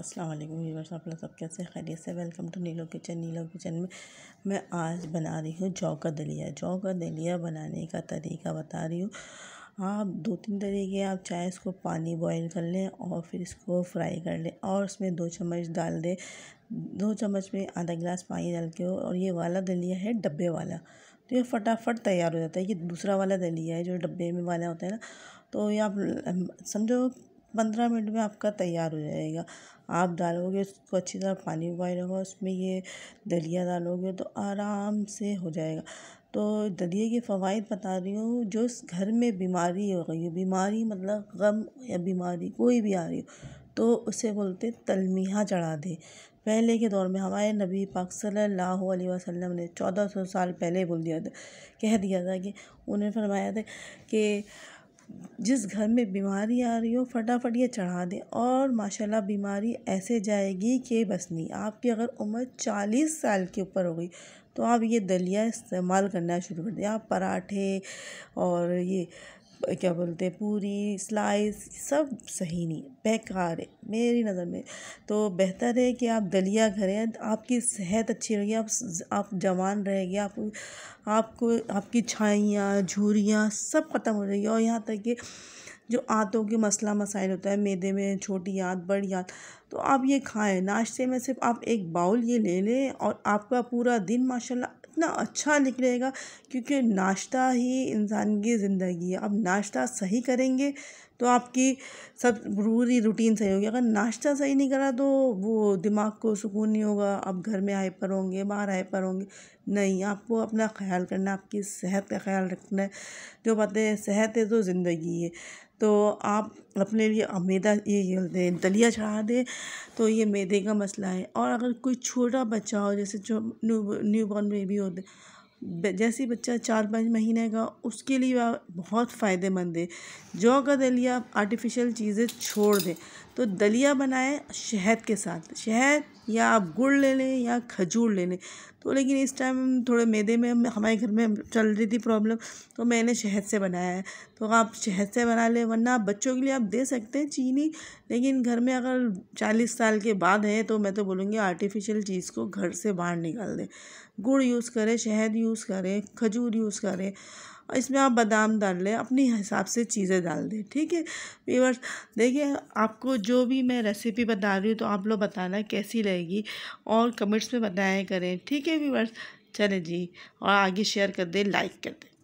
अस्सलाम वालेकुम व्यूवर्स आप लोग सब कैसे खैरियत से welcome to Neelo kitchen Neelo kitchen में मैं आज बना रही हूँ जौ का दलिया जौ का दलिया बनाने का तरीका बता रही हूँ आप दो तीन तरीके आप चाहे इसको पानी बॉईल कर लें और फिर इसको फ्राई कर लें और उसमें दो चम्मच डाल दें दो चम्मच में आधा गिलास पानी डाल के और ये वाला दलिया है डब्बे वाला तो ये फटाफट तैयार हो जाता है ये दूसरा वाला दलिया है जो डब्बे में वाला होता है ना तो ये आप समझो पंद्रह मिनट में आपका तैयार हो जाएगा आप डालोगे उसको अच्छी तरह पानी उबाल होगा उसमें ये दलिया डालोगे तो आराम से हो जाएगा तो दलिया के फ़वाद बता रही हूँ जो घर में बीमारी हो गई हो बीमारी मतलब गम या बीमारी कोई भी आ रही हो तो उसे बोलते तलमीहा चढ़ा दे पहले के दौर में हमारे नबी पाक सल्लल्लाहु अलैहि वसल्लम ने चौदह सौ साल पहले बोल दिया था कह दिया था कि उन्हें फरमाया था कि जिस घर में बीमारी आ रही हो फटाफट ये चढ़ा दें और माशाल्लाह बीमारी ऐसे जाएगी कि बस नहीं आपकी अगर उम्र चालीस साल के ऊपर हो गई तो आप ये दलिया इस्तेमाल करना शुरू कर दें आप पराठे और ये क्या बोलते हैं पूरी स्लाइस सब सही नहीं बेकार है मेरी नज़र में तो बेहतर है कि आप दलिया करें आपकी सेहत अच्छी रहेगी आप आप जवान रहेगी आप आपको आपकी छाइयाँ झुरियाँ सब ख़त्म हो जाएगी और यहाँ तक कि जो आंतों के मसला मसाइल होता है मैदे में छोटी आंत बड़ी आंत तो आप ये खाएं नाश्ते में सिर्फ आप एक बाउल ये ले लें और आपका पूरा दिन माशाल्लाह इतना अच्छा निकलेगा क्योंकि नाश्ता ही इंसान की ज़िंदगी है अब नाश्ता सही करेंगे तो आपकी सब पूरी रूटीन सही होगी अगर नाश्ता सही नहीं करा तो वो दिमाग को सुकून नहीं होगा आप घर में आए पर होंगे बाहर आए पर होंगे नहीं आपको अपना ख्याल करना आपकी सेहत का ख्याल रखना है जो बातें सेहत है तो ज़िंदगी है तो आप अपने लिए मैदा ये दलिया चढ़ा दें तो ये मैदे का मसला है और अगर कोई छोटा बच्चा हो जैसे जो न्यू न्यू बॉर्न बेबी हो जैसे बच्चा चार पाँच महीने का उसके लिए बहुत फ़ायदेमंद है जौ का दलिया आर्टिफिशियल चीज़ें छोड़ दें तो दलिया बनाएं शहद के साथ शहद या आप गुड़ ले लें या खजूर ले लें तो लेकिन इस टाइम थोड़े मैदे में हमारे घर में चल रही थी प्रॉब्लम तो मैंने शहद से बनाया है तो आप शहद से बना लें वरना आप बच्चों के लिए आप दे सकते हैं चीनी लेकिन घर में अगर चालीस साल के बाद है तो मैं तो बोलूँगी आर्टिफिशियल चीज़ को घर से बाहर निकाल दें गुड़ यूज़ करें शहद यूज़ करें खजूर यूज़ करें और इसमें आप बादाम डाल लें अपने हिसाब से चीज़ें डाल दें ठीक है वीवर्स देखिए आपको जो भी मैं रेसिपी बता रही हूँ तो आप लोग बताना कैसी रहेगी और कमेंट्स में बताया करें ठीक है वीवर्स चले जी और आगे शेयर कर दें लाइक कर दें